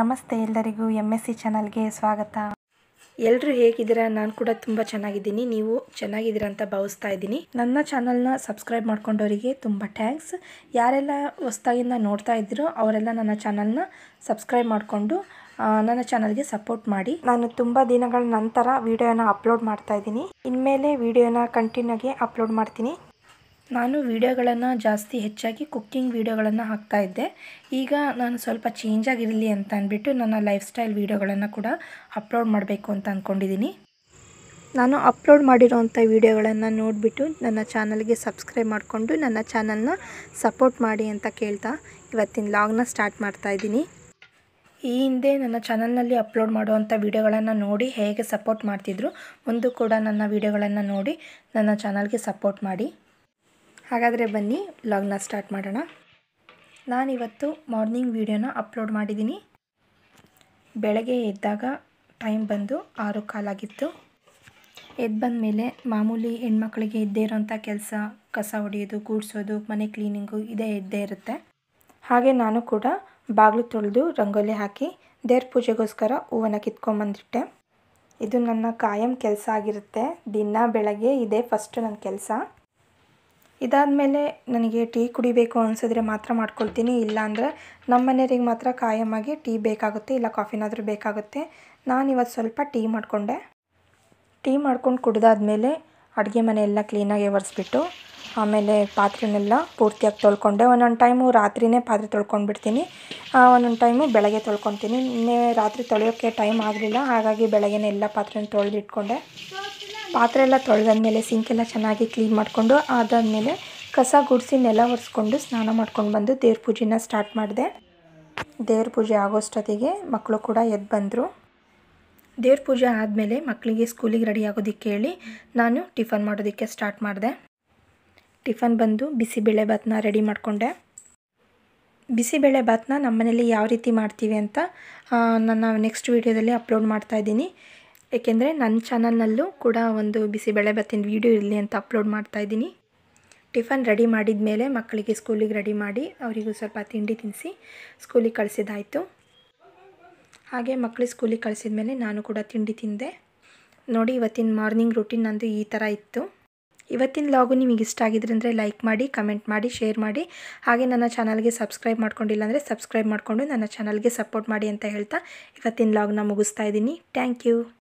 ನಮಸ್ತೆ ಎಲ್ಲರಿಗೂ M S C ಚಾನಲ್ಗೆ ಸ್ವಾಗತ ಎಲ್ಲರೂ ಹೇಗಿದ್ದೀರಾ ನಾನು ಕೂಡ ತುಂಬ ಚೆನ್ನಾಗಿದ್ದೀನಿ ನೀವು ಚೆನ್ನಾಗಿದ್ದೀರಾ ಅಂತ ಭಾವಿಸ್ತಾ ಇದ್ದೀನಿ ನನ್ನ ಚಾನಲ್ನ ಸಬ್ಸ್ಕ್ರೈಬ್ ಮಾಡ್ಕೊಂಡವರಿಗೆ ತುಂಬ ಥ್ಯಾಂಕ್ಸ್ ಯಾರೆಲ್ಲ ಹೊಸ್ದಾಗಿಂದ ನೋಡ್ತಾ ಇದ್ದೀರೋ ಅವರೆಲ್ಲ ನನ್ನ ಚಾನಲ್ನ ಸಬ್ಸ್ಕ್ರೈಬ್ ಮಾಡಿಕೊಂಡು ನನ್ನ ಚಾನಲ್ಗೆ ಸಪೋರ್ಟ್ ಮಾಡಿ ನಾನು ತುಂಬ ದಿನಗಳ ನಂತರ ವೀಡಿಯೋನ ಅಪ್ಲೋಡ್ ಮಾಡ್ತಾ ಇದ್ದೀನಿ ಇನ್ಮೇಲೆ ವೀಡಿಯೋನ ಕಂಟಿನ್ಯೂಗೆ ಅಪ್ಲೋಡ್ ಮಾಡ್ತೀನಿ ನಾನು ವೀಡಿಯೋಗಳನ್ನು ಜಾಸ್ತಿ ಹೆಚ್ಚಾಗಿ ಕುಕ್ಕಿಂಗ್ ವೀಡಿಯೋಗಳನ್ನು ಇದ್ದೆ ಈಗ ನಾನು ಸ್ವಲ್ಪ ಚೇಂಜ್ ಆಗಿರಲಿ ಅಂತ ಅಂದ್ಬಿಟ್ಟು ನನ್ನ ಲೈಫ್ ಸ್ಟೈಲ್ ವೀಡಿಯೋಗಳನ್ನು ಕೂಡ ಅಪ್ಲೋಡ್ ಮಾಡಬೇಕು ಅಂತ ಅಂದ್ಕೊಂಡಿದ್ದೀನಿ ನಾನು ಅಪ್ಲೋಡ್ ಮಾಡಿರೋವಂಥ ವೀಡಿಯೋಗಳನ್ನು ನೋಡಿಬಿಟ್ಟು ನನ್ನ ಚಾನಲ್ಗೆ ಸಬ್ಸ್ಕ್ರೈಬ್ ಮಾಡಿಕೊಂಡು ನನ್ನ ಚಾನಲ್ನ ಸಪೋರ್ಟ್ ಮಾಡಿ ಅಂತ ಕೇಳ್ತಾ ಇವತ್ತಿನ ಲಾಗ್ನ ಸ್ಟಾರ್ಟ್ ಮಾಡ್ತಾ ಇದ್ದೀನಿ ಈ ಹಿಂದೆ ನನ್ನ ಚಾನಲ್ನಲ್ಲಿ ಅಪ್ಲೋಡ್ ಮಾಡುವಂಥ ವೀಡಿಯೋಗಳನ್ನು ನೋಡಿ ಹೇಗೆ ಸಪೋರ್ಟ್ ಮಾಡ್ತಿದ್ರು ಮುಂದೂ ಕೂಡ ನನ್ನ ವೀಡಿಯೋಗಳನ್ನು ನೋಡಿ ನನ್ನ ಚಾನಲ್ಗೆ ಸಪೋರ್ಟ್ ಮಾಡಿ ಹಾಗಾದರೆ ಬನ್ನಿ ಲಾಗ್ನ ಸ್ಟಾರ್ಟ್ ಮಾಡೋಣ ನಾನಿವತ್ತು ಮಾರ್ನಿಂಗ್ ವೀಡಿಯೋನ ಅಪ್ಲೋಡ್ ಮಾಡಿದ್ದೀನಿ ಬೆಳಗ್ಗೆ ಎದ್ದಾಗ ಟೈಮ್ ಬಂದು ಆರು ಕಾಲಾಗಿತ್ತು ಎದ್ದು ಬಂದ ಮೇಲೆ ಮಾಮೂಲಿ ಹೆಣ್ಮಕ್ಳಿಗೆ ಇದ್ದೇ ಇರೋಂಥ ಕೆಲಸ ಕಸ ಹೊಡೆಯೋದು ಗೂಡಿಸೋದು ಮನೆ ಕ್ಲೀನಿಂಗು ಇದೇ ಎದ್ದೇ ಇರುತ್ತೆ ಹಾಗೆ ನಾನು ಕೂಡ ಬಾಗಿಲು ತೊಳೆದು ರಂಗೋಲಿ ಹಾಕಿ ದೇವ್ರ ಪೂಜೆಗೋಸ್ಕರ ಹೂವನ್ನು ಕಿತ್ಕೊಂಡ್ಬಂದಿಟ್ಟೆ ಇದು ನನ್ನ ಕಾಯಂ ಕೆಲಸ ಆಗಿರುತ್ತೆ ದಿನ ಬೆಳಗ್ಗೆ ಇದೇ ಫಸ್ಟು ನನ್ನ ಕೆಲಸ ಇದಾದಮೇಲೆ ನನಗೆ ಟೀ ಕುಡಿಬೇಕು ಅನಿಸಿದ್ರೆ ಮಾತ್ರ ಮಾಡ್ಕೊಳ್ತೀನಿ ಇಲ್ಲಾಂದರೆ ನಮ್ಮ ಮನೆಯವ್ರಿಗೆ ಮಾತ್ರ ಕಾಯಮ್ಮಾಗಿ ಟೀ ಬೇಕಾಗುತ್ತೆ ಇಲ್ಲ ಕಾಫಿನಾದರೂ ಬೇಕಾಗುತ್ತೆ ನಾನಿವತ್ತು ಸ್ವಲ್ಪ ಟೀ ಮಾಡಿಕೊಂಡೆ ಟೀ ಮಾಡ್ಕೊಂಡು ಕುಡಿದಾದ್ಮೇಲೆ ಅಡುಗೆ ಮನೆಯೆಲ್ಲ ಕ್ಲೀನಾಗಿ ಒರೆಸ್ಬಿಟ್ಟು ಆಮೇಲೆ ಪಾತ್ರೆನೆಲ್ಲ ಪೂರ್ತಿಯಾಗಿ ತೊಳ್ಕೊಂಡೆ ಒಂದೊಂದು ಟೈಮು ರಾತ್ರಿನೇ ಪಾತ್ರೆ ತೊಳ್ಕೊಂಡ್ಬಿಡ್ತೀನಿ ಒಂದೊಂದು ಟೈಮು ಬೆಳಗ್ಗೆ ತೊಳ್ಕೊತೀನಿ ನಿನ್ನೆ ರಾತ್ರಿ ತೊಳೆಯೋಕ್ಕೆ ಟೈಮ್ ಆಗಲಿಲ್ಲ ಹಾಗಾಗಿ ಬೆಳಗ್ಗೆ ಎಲ್ಲ ಪಾತ್ರೆನ ತೊಳೆದಿಟ್ಕೊಂಡೆ ಪಾತ್ರೆ ಎಲ್ಲ ತೊಳೆದಾದ್ಮೇಲೆ ಸಿಂಕೆಲ್ಲ ಚೆನ್ನಾಗಿ ಕ್ಲೀನ್ ಮಾಡಿಕೊಂಡು ಅದಾದಮೇಲೆ ಕಸ ಗುಡಿಸಿ ನೆಲ ಒರೆಸ್ಕೊಂಡು ಸ್ನಾನ ಮಾಡ್ಕೊಂಡು ಬಂದು ದೇವ್ರ ಪೂಜೆನ ಸ್ಟಾರ್ಟ್ ಮಾಡಿದೆ ದೇವ್ರ ಪೂಜೆ ಆಗೋಷ್ಟೊತ್ತಿಗೆ ಮಕ್ಕಳು ಕೂಡ ಎದ್ದು ಬಂದರು ದೇವ್ರ ಪೂಜೆ ಆದಮೇಲೆ ಮಕ್ಕಳಿಗೆ ಸ್ಕೂಲಿಗೆ ರೆಡಿ ಆಗೋದಕ್ಕೆ ಹೇಳಿ ನಾನು ಟಿಫನ್ ಮಾಡೋದಕ್ಕೆ ಸ್ಟಾರ್ಟ್ ಮಾಡಿದೆ ಟಿಫನ್ ಬಂದು ಬಿಸಿಬೇಳೆ ಭಾತ್ನ ರೆಡಿ ಮಾಡಿಕೊಂಡೆ ಬಿಸಿಬೇಳೆ ನಮ್ಮ ಮನೇಲಿ ಯಾವ ರೀತಿ ಮಾಡ್ತೀವಿ ಅಂತ ನನ್ನ ನೆಕ್ಸ್ಟ್ ವೀಡಿಯೋದಲ್ಲಿ ಅಪ್ಲೋಡ್ ಮಾಡ್ತಾಯಿದ್ದೀನಿ ಏಕೆಂದರೆ ನನ್ನ ಚಾನಲ್ನಲ್ಲೂ ಕೂಡ ಒಂದು ಬಿಸಿಬೇಳೆ ಬತ್ತಿನ ವೀಡಿಯೋ ಇರಲಿ ಅಂತ ಅಪ್ಲೋಡ್ ಮಾಡ್ತಾ ಇದ್ದೀನಿ ಟಿಫನ್ ರೆಡಿ ಮಾಡಿದ ಮೇಲೆ ಮಕ್ಕಳಿಗೆ ಸ್ಕೂಲಿಗೆ ರೆಡಿ ಮಾಡಿ ಅವರಿಗೂ ಸ್ವಲ್ಪ ತಿಂಡಿ ತಿನಿಸಿ ಸ್ಕೂಲಿಗೆ ಕಳಿಸಿದಾಯಿತು ಹಾಗೆ ಮಕ್ಕಳು ಸ್ಕೂಲಿಗೆ ಕಳಿಸಿದ ಮೇಲೆ ನಾನು ಕೂಡ ತಿಂಡಿ ತಿಂದೆ ನೋಡಿ ಇವತ್ತಿನ ಮಾರ್ನಿಂಗ್ ರುಟೀನ್ ನಂದು ಈ ಥರ ಇತ್ತು ಇವತ್ತಿನ ಲಾಗು ನಿಮಗೆ ಇಷ್ಟ ಆಗಿದ್ರೆ ಅಂದರೆ ಲೈಕ್ ಮಾಡಿ ಕಮೆಂಟ್ ಮಾಡಿ ಶೇರ್ ಮಾಡಿ ಹಾಗೆ ನನ್ನ ಚಾನಲ್ಗೆ ಸಬ್ಸ್ಕ್ರೈಬ್ ಮಾಡ್ಕೊಂಡಿಲ್ಲ ಅಂದರೆ ಸಬ್ಸ್ಕ್ರೈಬ್ ಮಾಡಿಕೊಂಡು ನನ್ನ ಚಾನಲ್ಗೆ ಸಪೋರ್ಟ್ ಮಾಡಿ ಅಂತ ಹೇಳ್ತಾ ಇವತ್ತಿನ ಲಾಗ್ನ ಮುಗಿಸ್ತಾ ಇದ್ದೀನಿ ಥ್ಯಾಂಕ್ ಯು